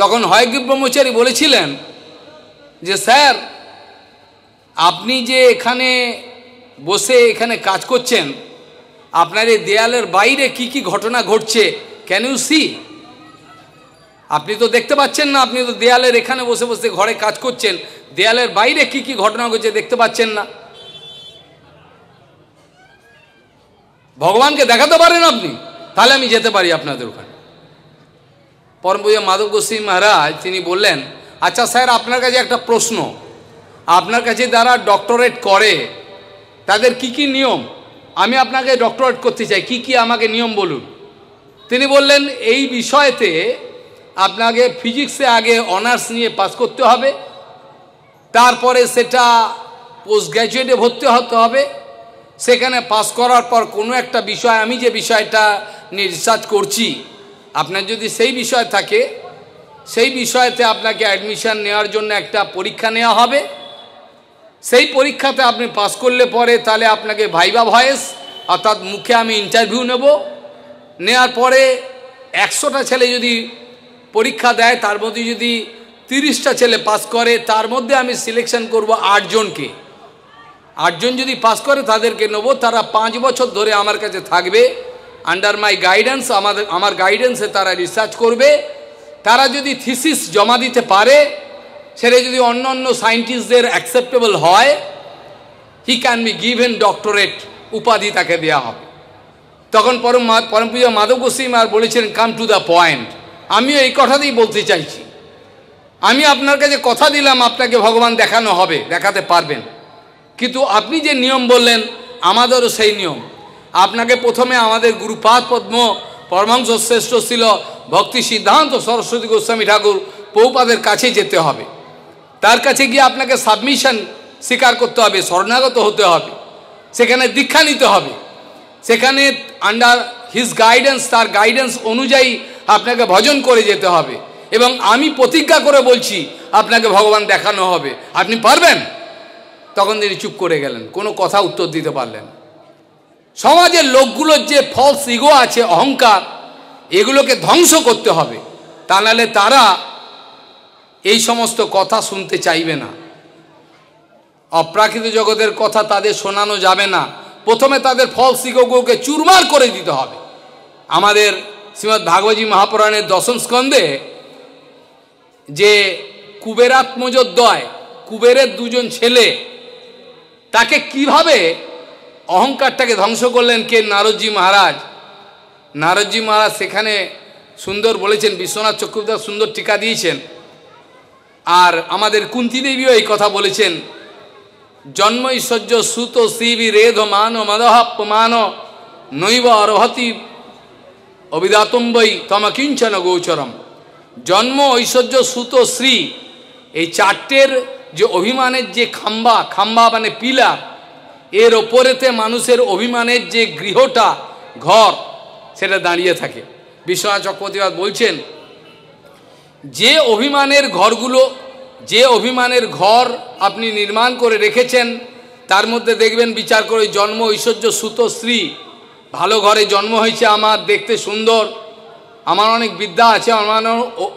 তখন হয়গ্রী ব্রহ্মচারী বলেছিলেন যে স্যার আপনি যে এখানে বসে এখানে কাজ করছেন আপনার এই দেয়ালের বাইরে কি কি ঘটনা ঘটছে ক্যান ইউ সি আপনি তো দেখতে পাচ্ছেন না আপনি তো দেয়ালের এখানে বসে বসে ঘরে কাজ করছেন দেয়ালের বাইরে কি কি ঘটনা ঘটছে দেখতে পাচ্ছেন না ভগবানকে দেখাতে পারেন আপনি তাহলে আমি যেতে পারি আপনাদের ওখানে পরমপূজা মাধব গোস্বী মহারাজ তিনি বললেন আচ্ছা স্যার আপনার কাছে একটা প্রশ্ন আপনার কাছে যারা ডক্টরেট করে তাদের কি কি নিয়ম আমি আপনাকে ডক্টরেট করতে চাই কি কি আমাকে নিয়ম বলুন তিনি বললেন এই বিষয়েতে আপনাকে ফিজিক্সে আগে অনার্স নিয়ে পাস করতে হবে তারপরে সেটা পোস্ট গ্র্যাজুয়েটে ভর্তি হতে হবে সেখানে পাস করার পর কোনো একটা বিষয় আমি যে বিষয়টা নিয়ে রিসার্চ করছি আপনার যদি সেই বিষয় থাকে সেই বিষয়তে আপনাকে অ্যাডমিশান নেওয়ার জন্য একটা পরীক্ষা নেওয়া হবে সেই পরীক্ষাতে আপনি পাস করলে পরে তাহলে আপনাকে ভাইবা ভয়েস অর্থাৎ মুখে আমি ইন্টারভিউ নেব নেওয়ার পরে একশোটা ছেলে যদি পরীক্ষা দেয় তার মধ্যে যদি তিরিশটা ছেলে পাস করে তার মধ্যে আমি সিলেকশন করব আটজনকে আটজন যদি পাস করে তাদেরকে নেব তারা পাঁচ বছর ধরে আমার কাছে থাকবে আন্ডার মাই গাইডেন্স আমাদের আমার গাইডেন্সে তারা রিসার্চ করবে তারা যদি থিসিস জমা দিতে পারে সেটা যদি অন্য অন্য সায়েন্টিস্টদের অ্যাকসেপ্টেবল হয় he can be given doctorate উপাধি তাকে দেওয়া হবে তখন পরম পরম মাধব গোস্বীম আর বলেছিলেন কাম টু দ্য পয়েন্ট আমিও এই কথাতেই বলতে চাইছি আমি আপনার কাছে কথা দিলাম আপনাকে ভগবান দেখানো হবে দেখাতে পারবেন কিন্তু আপনি যে নিয়ম বললেন আমাদেরও সেই নিয়ম আপনাকে প্রথমে আমাদের গুরুপাদ পদ্ম পরমাংশ শ্রেষ্ঠ ছিল ভক্তি সিদ্ধান্ত সরস্বতী গোস্বামী ঠাকুর পৌপাদের কাছে যেতে হবে তার কাছে গিয়ে আপনাকে সাবমিশন স্বীকার করতে হবে শরণাগত হতে হবে সেখানে দীক্ষা নিতে হবে সেখানে আন্ডার হিজ গাইডেন্স তার গাইডেন্স অনুযায়ী আপনাকে ভজন করে যেতে হবে এবং আমি প্রতিজ্ঞা করে বলছি আপনাকে ভগবান দেখানো হবে আপনি পারবেন তখন তিনি চুপ করে গেলেন কোনো কথা উত্তর দিতে পারলেন সমাজের লোকগুলোর যে ফলস ইগো আছে অহংকার এগুলোকে ধ্বংস করতে হবে তা নাহলে তারা এই সমস্ত কথা শুনতে চাইবে না অপ্রাকৃত জগতের কথা তাদের শোনানো যাবে না প্রথমে তাদের ফলস ইগোগুলোকে চুরমার করে দিতে হবে আমাদের শ্রীমৎ ভাগবতী মহাপুরাণের দশম স্কন্ধে যে কুবেরাত্মজোদ্দয় কুবেরের দুজন ছেলে তাকে কিভাবে অহংকারটাকে ধ্বংস করলেন কে নারদজি মহারাজ নারদজি মহারাজ সেখানে সুন্দর বলেছেন বিশ্বনাথ চক্রবর্তী সুন্দর টিকা দিয়েছেন আর আমাদের কুন্তি দেবীও এই কথা বলেছেন জন্ম ঈশ্বর্য সুত শিবি রেধ মান মদহ মান নৈব অর্হতি তমা তমাকিঞ্চন গোচরম জন্ম ঐশ্বর্য সুত শ্রী এই চারটের যে অভিমানের যে খাম্বা খাম্বা মানে পিলার এর ওপরেতে মানুষের অভিমানের যে গৃহটা ঘর সেটা দাঁড়িয়ে থাকে বিশ্বনাথ চক্রবর্তীবাদ বলছেন যে অভিমানের ঘরগুলো যে অভিমানের ঘর আপনি নির্মাণ করে রেখেছেন তার মধ্যে দেখবেন বিচার করে জন্ম ঐশ্বর্য সুত স্ত্রী ভালো ঘরে জন্ম হয়েছে আমার দেখতে সুন্দর আমার অনেক বিদ্যা আছে আমার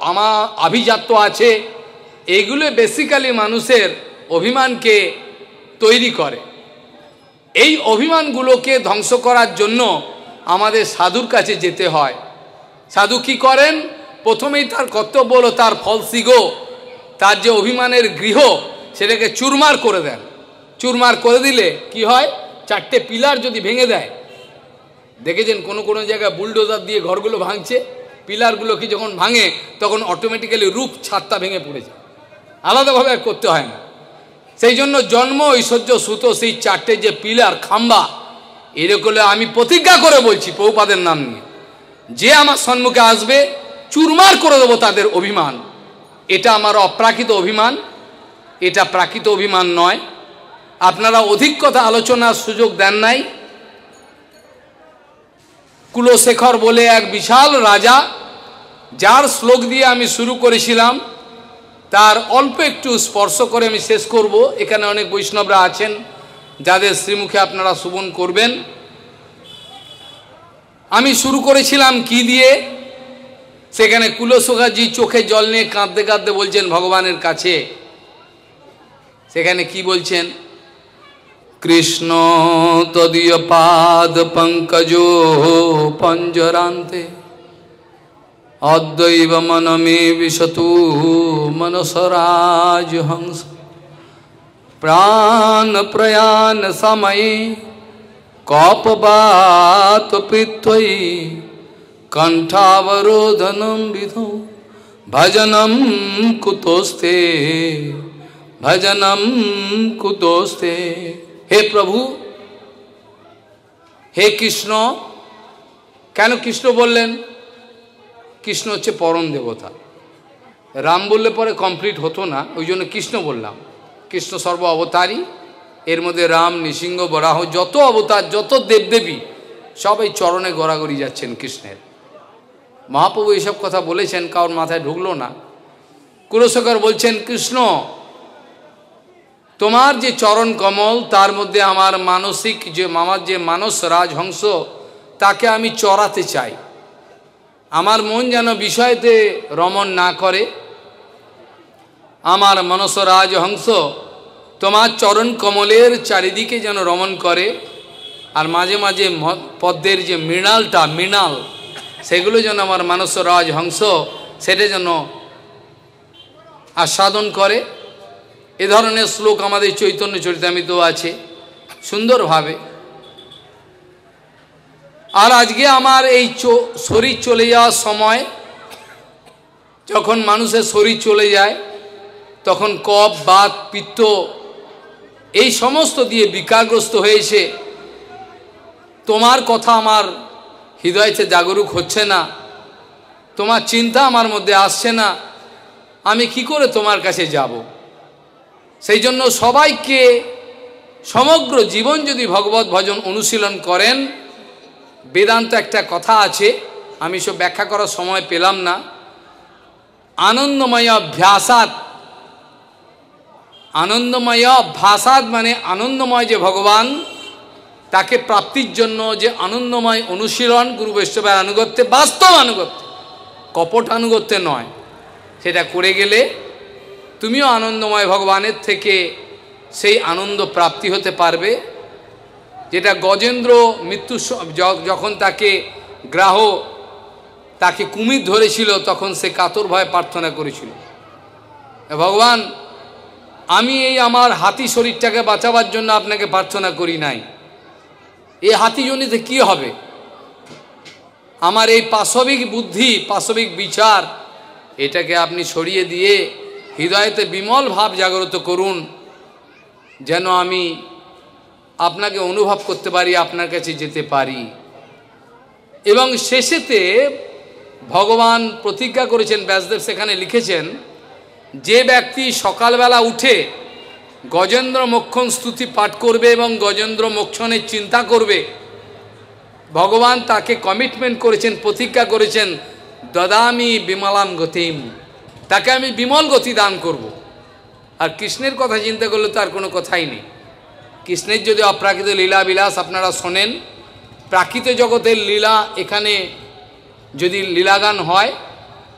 আমার আভিজাত্য আছে এগুলো বেসিক্যালি মানুষের অভিমানকে তৈরি করে এই অভিমানগুলোকে ধ্বংস করার জন্য আমাদের সাধুর কাছে যেতে হয় সাধু কি করেন প্রথমেই তার কর্তব্য হলো তার ফলসিগ তার যে অভিমানের গৃহ সেটাকে চুরমার করে দেন চুরমার করে দিলে কি হয় চারটে পিলার যদি ভেঙে দেয় দেখেছেন কোনো কোনো জায়গায় বুলডোজার দিয়ে ঘরগুলো ভাঙছে পিলারগুলো কি যখন ভাঙে তখন অটোমেটিক্যালি রূপ ছাদটা ভেঙে পড়ে যায় আলাদাভাবে করতে হয় না সেই জন্য জন্ম ঐশ্বর্য সুত সেই চারটে যে পিলার খাম্বা এরকম আমি প্রতিজ্ঞা করে বলছি পৌপাদের নাম নিয়ে যে আমার সম্মুখে আসবে চুরমার করে দেবো তাদের অভিমান এটা আমার অপ্রাকৃত অভিমান এটা প্রাকৃত অভিমান নয় আপনারা অধিক কথা আলোচনার সুযোগ দেন নাই কুলশেখর বলে এক বিশাল রাজা যার শ্লোক দিয়ে আমি শুরু করেছিলাম তার অল্প একটু স্পর্শ করে আমি শেষ করব এখানে অনেক বৈষ্ণবরা আছেন যাদের শ্রীমুখে আপনারা শুভন করবেন আমি শুরু করেছিলাম কি দিয়ে সেখানে কুলশোখাজি চোখে জল নিয়ে কাঁদতে কাঁদতে বলছেন ভগবানের কাছে সেখানে কি বলছেন কৃষ্ণ তদীয় পাদ পঙ্কজো পঞ্জরান্তে অদ্বৈব মনমে বিশতু মনসরাজ হংস প্রাণ প্রয়াণ সময়ে কপবাত পৃত্বয়ী কণ্ঠাবরোধনম বিধু ভজনম কুতোস্তে ভজনম কুতোস্তে হে প্রভু হে কৃষ্ণ কেন কৃষ্ণ বললেন কৃষ্ণ হচ্ছে পরম দেবতা রাম বললে পরে কমপ্লিট হতো না ওই জন্য কৃষ্ণ বললাম কৃষ্ণ সর্ব অবতারই এর মধ্যে রাম নৃসিংহ বরাহ যত অবতার যত দেবদেবী সব এই চরণে গড়াগড়ি যাচ্ছেন কৃষ্ণের মহাপ্রভু এইসব কথা বলেছেন কারোর মাথায় ঢুকলো না কুরসকর বলছেন কৃষ্ণ তোমার যে চরণ কমল তার মধ্যে আমার মানসিক যে আমার যে মানস রাজহংস তাকে আমি চড়াতে চাই আমার মন যেন বিষয়তে রমন না করে আমার মনস রাজহংস তোমার চরণ কমলের চারিদিকে যেন রমন করে আর মাঝে মাঝে পদ্মের যে মৃণালটা মৃণাল সেগুলো যেন আমার মানস রাজহংস সেটা যেন আস্বাদন করে এ ধরনের শ্লোক আমাদের চৈতন্য চরিতামিত আছে সুন্দরভাবে আর আজকে আমার এই শরীর চলে যাওয়ার সময় যখন মানুষের শরীর চলে যায় তখন কপ বাত পিত্ত এই সমস্ত দিয়ে বিকারগ্রস্ত হয়েছে তোমার কথা আমার হৃদয়তে জাগরুক হচ্ছে না তোমার চিন্তা আমার মধ্যে আসছে না আমি কি করে তোমার কাছে যাবো সেই জন্য সবাইকে সমগ্র জীবন যদি ভগবত ভজন অনুশীলন করেন বেদান্ত একটা কথা আছে আমি সব ব্যাখ্যা করার সময় পেলাম না আনন্দময় অভ্যাসাত আনন্দময় অভ্যাসাত মানে আনন্দময় যে ভগবান তাকে প্রাপ্তির জন্য যে আনন্দময় অনুশীলন গুরু বৈষ্ণবের আনুগত্যে বাস্তব আনুগত্যে কপট আনুগত্যে নয় সেটা করে গেলে তুমিও আনন্দময় ভগবানের থেকে সেই আনন্দ প্রাপ্তি হতে পারবে যেটা গজেন্দ্র মৃত্যু যখন তাকে গ্রাহ তাকে কুমির ধরেছিল তখন সে কাতর ভয়ে প্রার্থনা করেছিল ভগবান আমি এই আমার হাতি শরীরটাকে বাঁচাবার জন্য আপনাকে প্রার্থনা করি নাই এই হাতি জনিতে কি হবে আমার এই পাশবিক বুদ্ধি পাশবিক বিচার এটাকে আপনি সরিয়ে দিয়ে হৃদয়তে বিমল ভাব জাগ্রত করুন যেন আমি আপনাকে অনুভব করতে পারি আপনার কাছে যেতে পারি এবং শেষেতে ভগবান প্রতিজ্ঞা করেছেন ব্যাসদেব সেখানে লিখেছেন যে ব্যক্তি সকালবেলা উঠে গজেন্দ্র মক্ষণ স্তুতি পাঠ করবে এবং গজেন্দ্র মক্ষণের চিন্তা করবে ভগবান তাকে কমিটমেন্ট করেছেন প্রতিজ্ঞা করেছেন দদামি বিমলাম গতিম তাকে আমি বিমল গতি দান করব। আর কৃষ্ণের কথা চিন্তা করলে তার কোনো কথাই নেই কৃষ্ণের যদি অপ্রাকৃত লীলা বিলাস আপনারা শোনেন প্রাকৃত জগতের লীলা এখানে যদি লীলাগান হয়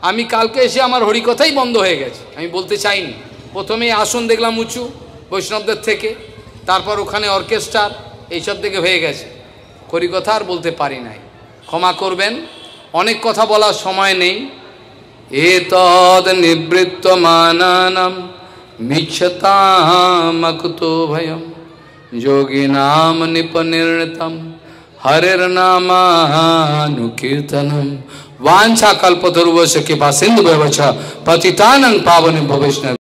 আমি কালকে এসে আমার হরিকথাই বন্ধ হয়ে গেছে আমি বলতে চাইনি প্রথমে আসন দেখলাম উঁচু বৈষ্ণবদের থেকে তারপর ওখানে অর্কেস্ট্রার এইসব থেকে হয়ে গেছে হরিকথা আর বলতে পারি নাই ক্ষমা করবেন অনেক কথা বলার সময় নেই एतद निवृत्तमानानम मिक्षतामकुतो भयम योगी नाम निपनिर्णतम हरिर्नामानुकीर्तनम वांछा कल्पतरुवश कृपा सिंधु व्यवच पतितानंग पावन भविष्य